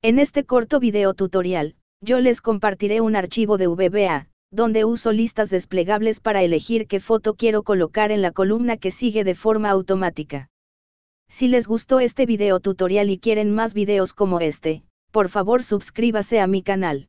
En este corto video tutorial, yo les compartiré un archivo de VBA, donde uso listas desplegables para elegir qué foto quiero colocar en la columna que sigue de forma automática. Si les gustó este video tutorial y quieren más videos como este, por favor suscríbase a mi canal.